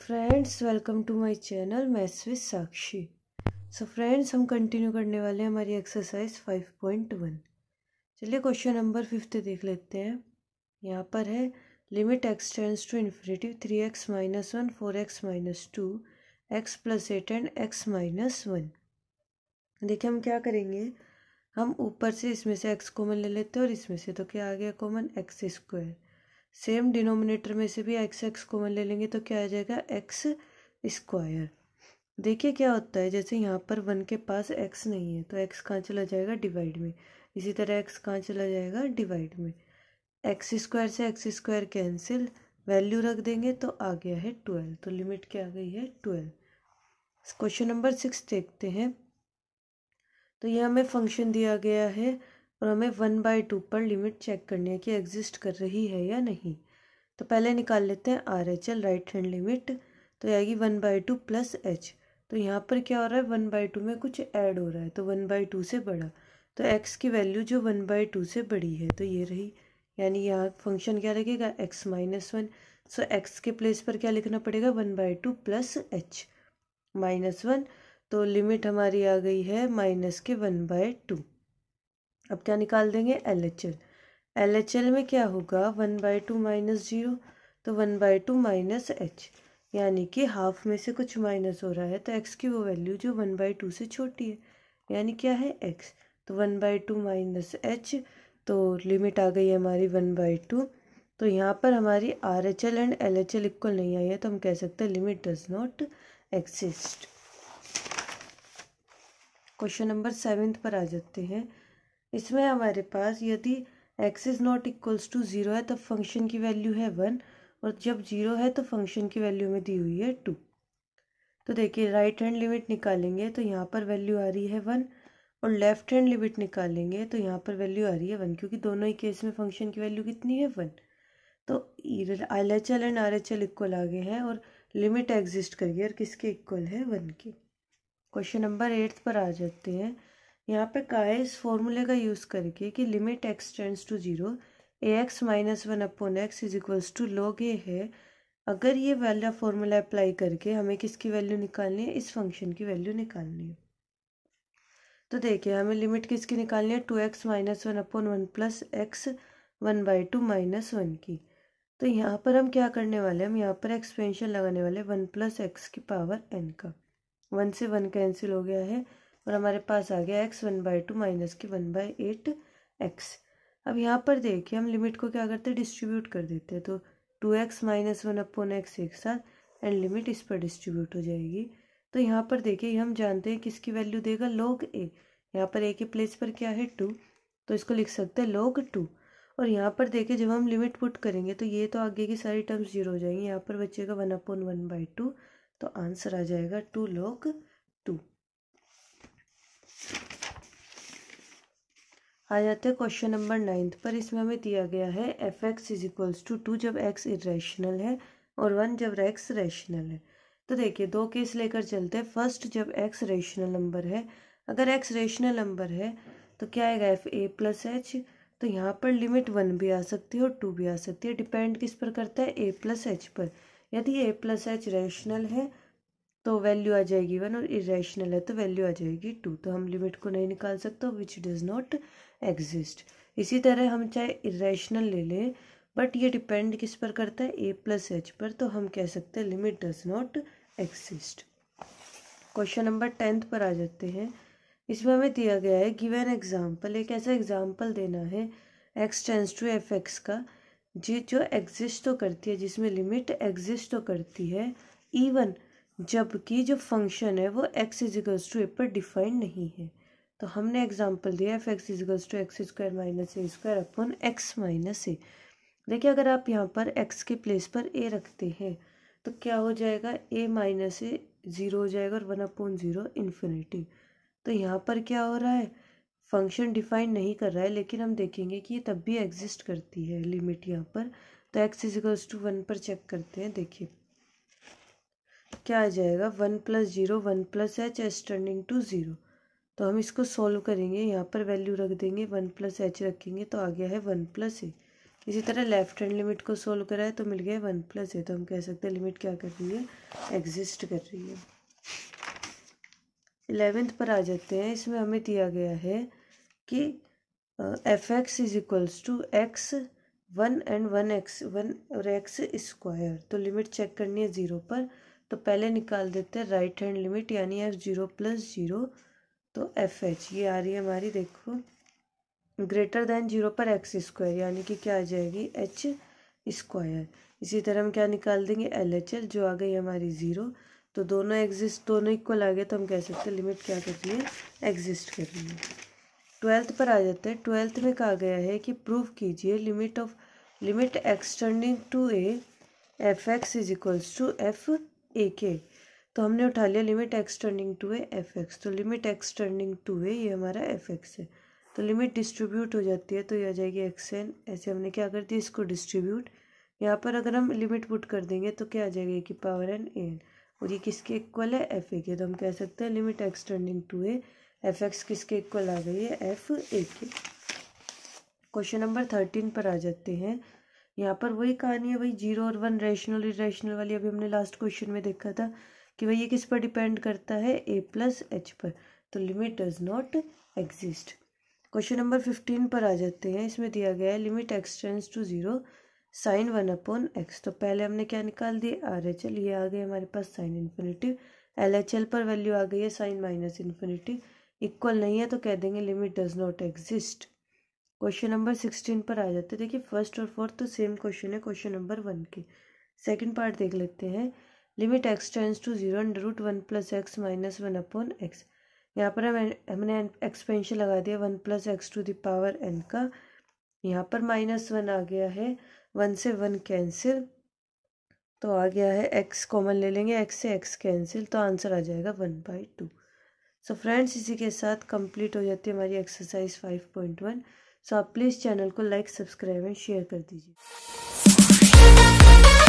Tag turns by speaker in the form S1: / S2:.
S1: hello friends welcome to my channel maths with Sakshi so friends हम continue करने वाले हैं हमारी एक्सरसाइज फाइव पॉइंट वन चलिए क्वेश्चन नंबर फिफ्थ देख लेते हैं यहाँ पर है limit x tends to infinitive three x minus one four x minus two x plus eight and x minus one देखिए हम क्या करेंगे हम ऊपर से इसमें से एक्स कॉमन ले लेते हैं और इसमें से तो क्या आ गया common x square same denominator में से भी एक्स एक्स कॉमन ले लेंगे तो क्या आ जाएगा एक्स स्क्वायर देखिए क्या होता है जैसे यहाँ पर वन के पास एक्स नहीं है तो एक्स कहाँ चला जाएगा डिवाइड में इसी तरह एक्स कहाँ चला जाएगा डिवाइड में एक्स स्क्वायर से एक्स स्क्वायर कैंसिल वैल्यू रख देंगे तो आ गया है ट्वेल्व तो लिमिट क्या आ गई है ट्वेल्व क्वेश्चन नंबर सिक्स देखते हैं तो यह हमें फंक्शन दिया गया है और हमें वन बाई टू पर लिमिट चेक करनी है कि एग्जिस्ट कर रही है या नहीं तो पहले निकाल लेते हैं R H L right hand limit तो आएगी one by two plus h तो यहाँ पर क्या हो रहा है वन बाई टू में कुछ ऐड हो रहा है तो वन बाई टू से बड़ा तो एक्स की वैल्यू जो वन बाई टू से बड़ी है तो ये रही यानी यहाँ फंक्शन क्या लगेगा x minus one so x के प्लेस पर क्या लिखना पड़ेगा one by two plus h minus one तो लिमिट हमारी आ गई है माइनस के वन बाय टू अब क्या निकाल देंगे L H L L H L में क्या होगा one by two minus zero तो one by two minus h यानी कि हाफ में से कुछ माइनस हो रहा है तो एक्स की वो वैल्यू जो वन बाई टू से छोटी है यानी क्या है एक्स तो one by two minus h तो लिमिट आ गई है हमारी वन बाई टू तो यहाँ पर हमारी R H L and L H L equal नहीं आई है तो हम कह सकते हैं limit does not exist question number seventh पर आ जाते हैं इसमें हमारे पास यदि x is not equals to zero है तब फंक्शन की वैल्यू है वन और जब ज़ीरो है तो फंक्शन की वैल्यू में दी हुई है टू तो देखिए राइट हैंड लिमिट निकालेंगे तो यहाँ पर वैल्यू आ रही है वन और लेफ्ट हैंड लिमिट निकालेंगे तो यहाँ पर वैल्यू आ रही है वन क्योंकि दोनों ही केस में फंक्शन की वैल्यू कितनी है वन तो L H L and R H L equal आ गए हैं और लिमिट एग्जिस्ट करिए और किसके इक्वल है वन के क्वेश्चन नंबर एट्थ पर आ जाते हैं यहाँ पे कहा है इस फॉर्मूले का यूज़ करके कि limit x tends to zero a x minus one upon x is equals to log a है अगर ये वाला फॉर्मूला अप्लाई करके हमें किसकी वैल्यू निकालनी है इस फंक्शन की वैल्यू निकालनी है तो देखिए हमें लिमिट किसकी निकालनी है two x minus one upon one plus x one by two minus one की तो यहाँ पर हम क्या करने वाले हैं हम यहाँ पर एक्सपेंशन लगाने वाले वन प्लस एक्स की पावर एन का वन से वन कैंसिल हो गया है और हमारे पास आ गया x one by two minus की वन बाई एट एक्स अब यहाँ पर देखिए हम लिमिट को क्या करते हैं डिस्ट्रीब्यूट कर देते हैं तो two x minus one upon x एक साथ एंड लिमिट इस पर डिस्ट्रीब्यूट हो जाएगी तो यहाँ पर देखिए हम जानते हैं किसकी वैल्यू देगा लॉग ए यहाँ पर ए के प्लेस पर क्या है टू तो इसको लिख सकते हैं लॉग टू और यहाँ पर देखिए जब हम लिमिट पुट करेंगे तो ये तो आगे की सारी टर्म्स जीरो हो जाएंगी यहाँ पर बचेगा one upon one by two तो आंसर आ जाएगा टू लॉग आ जाते हैं क्वेश्चन नंबर नाइन्थ पर इसमें हमें दिया गया है f x is equals to two जब एक्स इेशनल है और वन जब एक्स रेशनल है तो देखिए दो केस लेकर चलते हैं फर्स्ट जब एक्स रेशनल नंबर है अगर एक्स रेशनल नंबर है तो क्या आएगा एफ ए प्लस एच तो यहाँ पर लिमिट वन भी आ सकती है और टू भी आ सकती है डिपेंड किस पर करता है ए प्लस एच पर यदि ए प्लस एच रेशनल है तो वैल्यू आ जाएगी वन और इरेशनल है तो वैल्यू आ जाएगी टू तो हम लिमिट को नहीं निकाल सकते विच डज नॉट एग्जिस्ट इसी तरह हम चाहे इरेशनल ले लें बट ये डिपेंड किस पर करता है ए प्लस एच पर तो हम कह सकते हैं limit does not exist question number tenth पर आ जाते हैं इसमें हमें दिया गया है गिव एन एग्जाम्पल एक ऐसा एग्जाम्पल देना है x tends to f x का जी जो एग्जिस्ट तो करती है जिसमें लिमिट एग्जिस्ट तो करती है इवन जबकि जो फंक्शन है वो एक्स इजिकल्स टू ए पर डिफाइंड नहीं है तो हमने एग्जाम्पल दिया f x is equals to x square minus a square upon x minus a देखिए अगर आप यहाँ पर एक्स के प्लेस पर ए रखते हैं तो क्या हो जाएगा ए माइनस ए ज़ीरो हो जाएगा और वन अपॉन ज़ीरो इन्फिनिटी तो यहाँ पर क्या हो रहा है फंक्शन डिफाइन नहीं कर रहा है लेकिन हम देखेंगे कि ये तब भी एग्जिस्ट करती है लिमिट यहाँ पर तो एक्स इजिकल्स टू वन पर चेक करते हैं देखिए क्या आ जाएगा one plus zero one plus h as turning to zero तो हम इसको सॉल्व करेंगे यहाँ पर वैल्यू रख देंगे वन प्लस एच रखेंगे तो आ गया है वन प्लस ए इसी तरह लेफ्ट हैंड लिमिट को सोल्व कराए तो मिल गया वन प्लस ए तो हम कह सकते हैं लिमिट क्या कर रही है एग्जिस्ट कर रही है इलेवेंथ पर आ जाते हैं इसमें हमें दिया गया है कि f x is equals to x one and one x one और एक्स स्क्वायर तो लिमिट चेक करनी है ज़ीरो पर तो पहले निकाल देते हैं राइट हैंड लिमिट यानी एफ जीरो प्लस जीरो तो एफ एच ये आ रही है हमारी देखो ग्रेटर देन जीरो पर एक्स स्क्वायर यानी कि क्या आ जाएगी एच स्क्वायर इसी तरह हम क्या निकाल देंगे एल एच एल जो आ गई हमारी ज़ीरो तो दोनों एग्जिस्ट दोनों इक्वल आ गए तो हम कह सकते हैं लिमिट क्या कर रही है एग्जिस्ट कर रही है ट्वेल्थ पर आ जाते हैं ट्वेल्थ में कहा गया है कि प्रूव कीजिए limit of limit extending to a f x is equals to f a के तो हमने उठा लिया limit x turning to a f x तो limit x turning to a ये हमारा एफ एक्स है तो लिमिट डिस्ट्रीब्यूट हो जाती है तो ये आ जाएगी एक्स एन ऐसे हमने क्या कर दिया इसको डिस्ट्रीब्यूट यहाँ पर अगर हम लिमिट पुट कर देंगे तो क्या आ जाएगा कि पावर एन एन और ये किसके इक्वल है एफ ए के तो हम कह सकते हैं limit x turning to a f x किसके इक्वल आ गई है एफ ए के क्वेश्चन नंबर थर्टीन पर आ जाते हैं यहाँ पर वही कहानी है वही जीरो और वन रैशनल इेशनल वाली अभी हमने लास्ट क्वेश्चन में देखा था कि भाई ये किस पर डिपेंड करता है ए प्लस एच पर तो limit does not exist question number fifteen पर आ जाते हैं इसमें दिया गया है limit x tends to zero sine one upon x तो पहले हमने क्या निकाल दिए आर एच एल ये आ गए हमारे पास sine infinity l H l पर वैल्यू आ गई है साइन माइनस इन्फिनिटी इक्वल नहीं है तो कह देंगे limit does not exist question number sixteen पर आ जाते हैं देखिए फर्स्ट और फोर्थ तो सेम क्वेश्चन है क्वेश्चन नंबर वन के सेकंड पार्ट देख लेते हैं limit x tends to zero under root one plus x minus one upon x यहाँ पर हम हमने एक्सपेंशन लगा दिया one plus x to the power n का यहाँ पर माइनस वन आ गया है वन से वन कैंसिल तो आ गया है एक्स कॉमन ले लेंगे एक्स से एक्स कैंसिल तो आंसर आ जाएगा वन बाई सो फ्रेंड्स इसी के साथ कंप्लीट हो जाती है हमारी एक्सरसाइज फाइव सो आप प्लीज़ चैनल को लाइक सब्सक्राइब एंड शेयर कर दीजिए